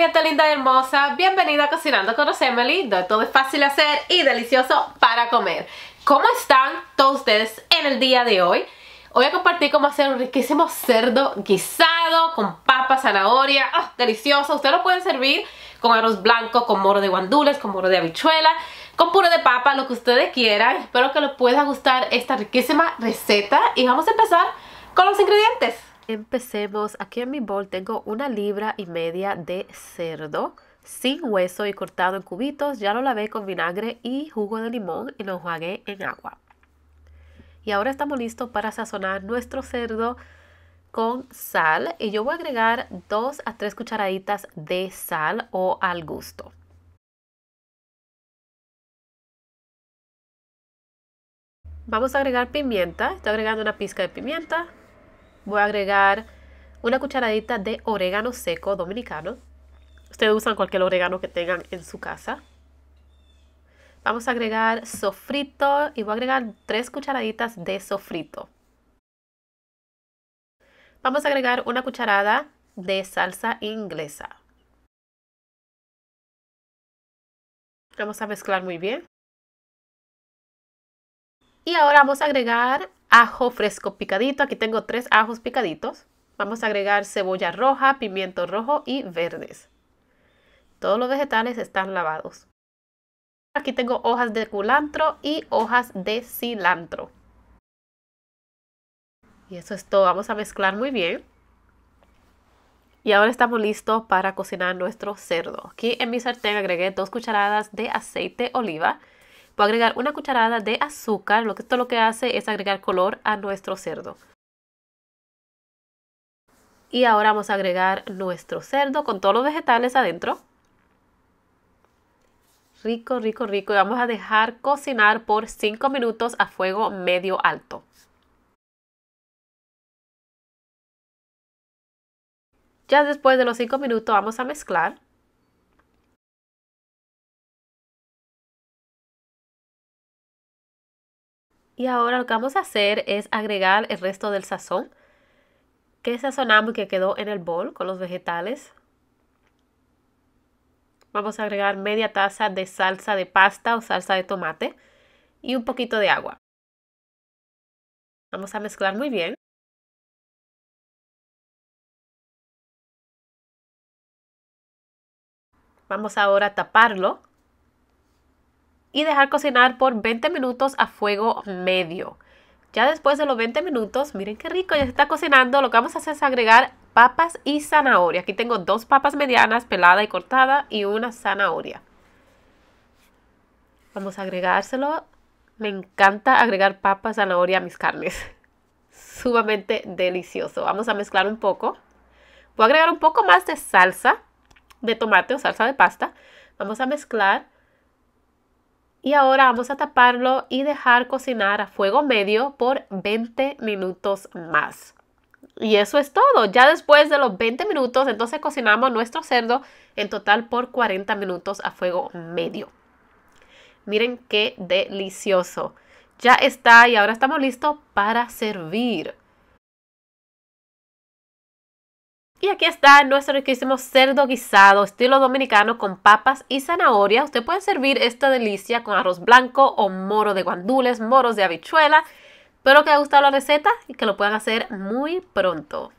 gente linda y hermosa, bienvenida a Cocinando con Rosemary, donde todo es fácil hacer y delicioso para comer. ¿Cómo están todos ustedes en el día de hoy? Hoy voy a compartir cómo hacer un riquísimo cerdo guisado con papa, zanahoria, ¡Ah, delicioso! Ustedes lo pueden servir con arroz blanco, con moro de guandules, con moro de habichuela, con puro de papa, lo que ustedes quieran. Espero que les pueda gustar esta riquísima receta y vamos a empezar con los ingredientes. Empecemos. Aquí en mi bol tengo una libra y media de cerdo sin hueso y cortado en cubitos. Ya lo lavé con vinagre y jugo de limón y lo enjuagué en agua. Y ahora estamos listos para sazonar nuestro cerdo con sal. Y yo voy a agregar 2 a 3 cucharaditas de sal o al gusto. Vamos a agregar pimienta. Estoy agregando una pizca de pimienta, Voy a agregar una cucharadita de orégano seco dominicano. Ustedes usan cualquier orégano que tengan en su casa. Vamos a agregar sofrito y voy a agregar tres cucharaditas de sofrito. Vamos a agregar una cucharada de salsa inglesa. Vamos a mezclar muy bien. Y ahora vamos a agregar ajo fresco picadito. Aquí tengo tres ajos picaditos. Vamos a agregar cebolla roja, pimiento rojo y verdes. Todos los vegetales están lavados. Aquí tengo hojas de culantro y hojas de cilantro. Y eso es todo. Vamos a mezclar muy bien. Y ahora estamos listos para cocinar nuestro cerdo. Aquí en mi sartén agregué dos cucharadas de aceite de oliva. Voy a agregar una cucharada de azúcar. Lo que esto lo que hace es agregar color a nuestro cerdo. Y ahora vamos a agregar nuestro cerdo con todos los vegetales adentro. Rico, rico, rico. Y vamos a dejar cocinar por 5 minutos a fuego medio alto. Ya después de los 5 minutos vamos a mezclar. Y ahora lo que vamos a hacer es agregar el resto del sazón que sazonamos y que quedó en el bol con los vegetales. Vamos a agregar media taza de salsa de pasta o salsa de tomate y un poquito de agua. Vamos a mezclar muy bien. Vamos ahora a taparlo y dejar cocinar por 20 minutos a fuego medio. Ya después de los 20 minutos, miren qué rico, ya se está cocinando. Lo que vamos a hacer es agregar papas y zanahoria. Aquí tengo dos papas medianas, pelada y cortada, y una zanahoria. Vamos a agregárselo. Me encanta agregar papas, zanahoria a mis carnes. Sumamente delicioso. Vamos a mezclar un poco. Voy a agregar un poco más de salsa de tomate o salsa de pasta. Vamos a mezclar y ahora vamos a taparlo y dejar cocinar a fuego medio por 20 minutos más. Y eso es todo. Ya después de los 20 minutos, entonces cocinamos nuestro cerdo en total por 40 minutos a fuego medio. Miren qué delicioso. Ya está y ahora estamos listos para servir. Y aquí está nuestro riquísimo cerdo guisado, estilo dominicano, con papas y zanahoria. Usted puede servir esta delicia con arroz blanco o moro de guandules, moros de habichuela. Espero que haya gustado la receta y que lo puedan hacer muy pronto.